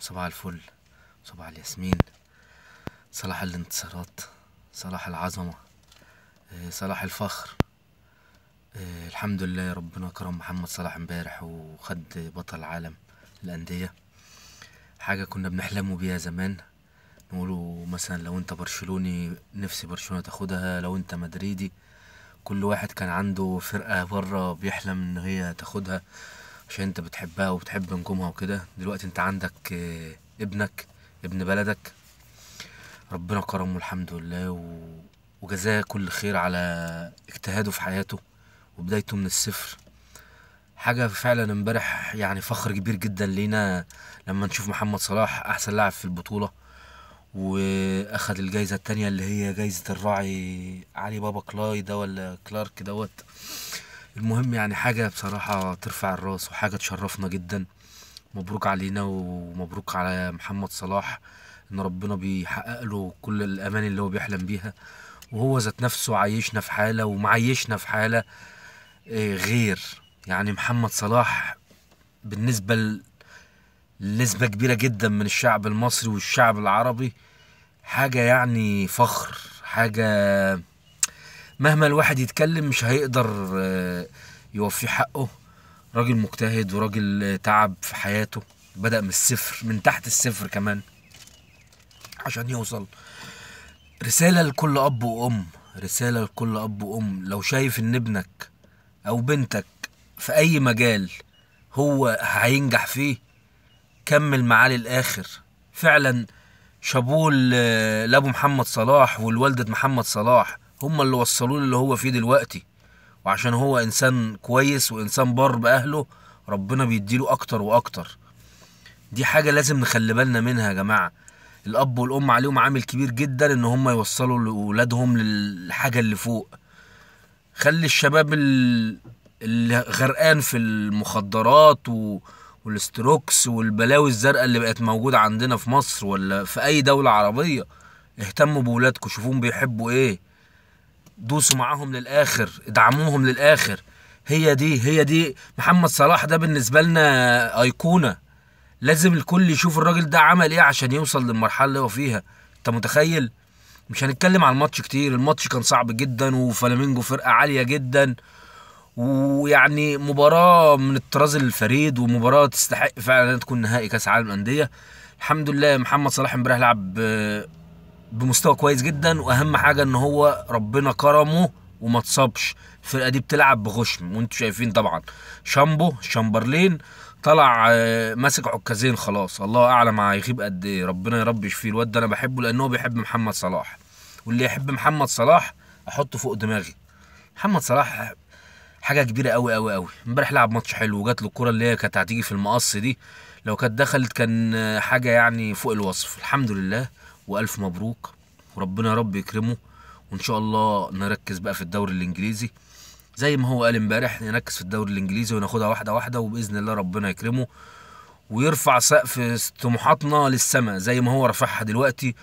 صباح الفل صباح الياسمين صلاح الانتصارات صلاح العظمة آه، صلاح الفخر آه، الحمد لله ربنا كرم محمد صلاح امبارح وخد بطل عالم الأندية حاجة كنا بنحلموا بيها زمان نقولوا مثلا لو انت برشلوني نفسي برشلونة تاخدها لو انت مدريدي كل واحد كان عنده فرقة بره بيحلم ان هي تاخدها عشان انت بتحبها وبتحب نجومها وكده دلوقتي انت عندك آه، ابنك ابن بلدك ربنا كرمه الحمد لله و... وجزاه كل خير على اجتهاده في حياته وبدايته من الصفر حاجة فعلا امبارح يعني فخر كبير جدا لينا لما نشوف محمد صلاح أحسن لاعب في البطولة وأخد الجايزة التانية اللي هي جايزة الراعي علي بابا كلاي ده ولا كلارك دوت المهم يعني حاجة بصراحة ترفع الراس وحاجة تشرفنا جدا مبروك علينا ومبروك على محمد صلاح ان ربنا بيحقق له كل الاماني اللي هو بيحلم بيها وهو ذات نفسه عايشنا في حاله ومعيشنا في حاله آه، غير يعني محمد صلاح بالنسبه لنسبه كبيره جدا من الشعب المصري والشعب العربي حاجه يعني فخر حاجه مهما الواحد يتكلم مش هيقدر آه، يوفي حقه راجل مجتهد وراجل تعب في حياته بدأ من الصفر من تحت الصفر كمان عشان يوصل رسالة لكل أب وأم رسالة لكل أب وأم لو شايف إن ابنك أو بنتك في أي مجال هو هينجح فيه كمل معاه للآخر فعلا شابوه لأبو محمد صلاح والوالدة محمد صلاح هم اللي وصلوه اللي هو فيه دلوقتي وعشان هو انسان كويس وانسان بار باهله ربنا بيديله اكتر واكتر دي حاجه لازم نخلي بالنا منها يا جماعه الاب والام عليهم عامل كبير جدا ان هم يوصلوا لاولادهم للحاجه اللي فوق خلي الشباب اللي غرقان في المخدرات و... والاستروكس والبلاوي الزرقاء اللي بقت موجوده عندنا في مصر ولا في اي دوله عربيه اهتموا بولادكم شوفوهم بيحبوا ايه دوسوا معاهم للاخر ادعموهم للاخر هي دي هي دي محمد صلاح ده بالنسبه لنا ايقونه لازم الكل يشوف الراجل ده عمل ايه عشان يوصل للمرحله اللي هو فيها انت متخيل مش هنتكلم على الماتش كتير الماتش كان صعب جدا وفلامينجو فرقه عاليه جدا ويعني مباراه من الطراز الفريد ومباراه تستحق فعلا تكون نهائي كاس عالم الانديه الحمد لله محمد صلاح امبارح لعب آه، بمستوى كويس جدا واهم حاجه ان هو ربنا كرمه وما اتصابش الفرقه دي بتلعب بغشم وانتم شايفين طبعا شامبو شامبرلين طلع آه، ماسك عكازين خلاص الله اعلم هيغيب قد ايه ربنا يا رب يشفيه الواد ده انا بحبه لان هو بيحب محمد صلاح واللي يحب محمد صلاح احطه فوق دماغي محمد صلاح حاجه كبيره قوي قوي قوي امبارح لعب ماتش حلو وجات له الكره اللي هي كانت هتيجي في المقص دي لو كانت دخلت كان آه، حاجه يعني فوق الوصف الحمد لله والف مبروك وربنا يا رب يكرمه وان شاء الله نركز بقى في الدوري الانجليزي زي ما هو قال امبارح نركز في الدوري الانجليزي وناخدها واحده واحده وباذن الله ربنا يكرمه ويرفع سقف طموحاتنا للسماء زي ما هو رفعها دلوقتي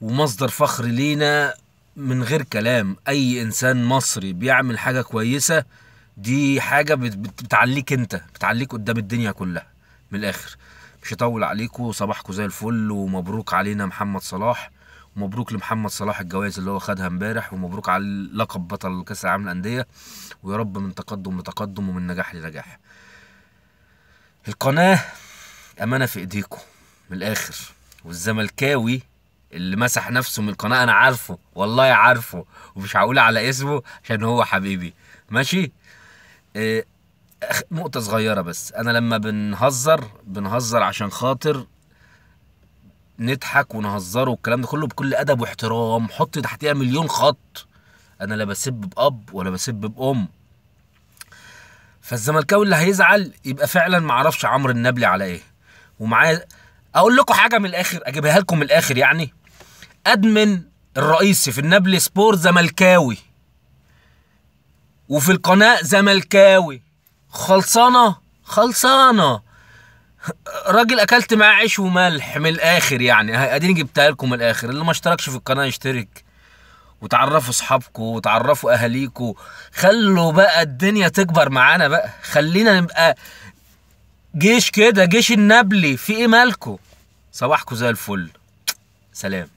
ومصدر فخر لينا من غير كلام اي انسان مصري بيعمل حاجه كويسه دي حاجه بتعليك انت بتعليك قدام الدنيا كلها من الاخر مش هطول عليكم صباحكم زي الفل ومبروك علينا محمد صلاح ومبروك لمحمد صلاح الجوائز اللي هو خدها امبارح ومبروك على لقب بطل كاس العالم للانديه ويا رب من تقدم لتقدم ومن نجاح لنجاح القناه امانه في ايديكم من الاخر والزملكاوي اللي مسح نفسه من القناه انا عارفه والله عارفه ومش هقول على اسمه عشان هو حبيبي ماشي آه، نقطة صغيرة بس أنا لما بنهزر بنهزر عشان خاطر نضحك ونهزره والكلام ده كله بكل أدب واحترام حط تحتيها مليون خط أنا لا بسب بأب ولا بسب بأم فالزملكاوي اللي هيزعل يبقى فعلا معرفش عمرو النبلي على إيه ومعايا أقول لكم حاجة من الآخر أجيبها لكم من الآخر يعني أدمن الرئيسي في النبلي سبور زملكاوي وفي القناة زملكاوي خلصانه خلصانه راجل اكلت معاه عيش وملح من الاخر يعني اديني جبتها لكم من الاخر اللي ما اشتركش في القناه يشترك وتعرفوا اصحابكم وتعرفوا اهاليكم خلوا بقى الدنيا تكبر معانا بقى خلينا نبقى جيش كده جيش النبلي في ايه مالكم صباحكم زي الفل سلام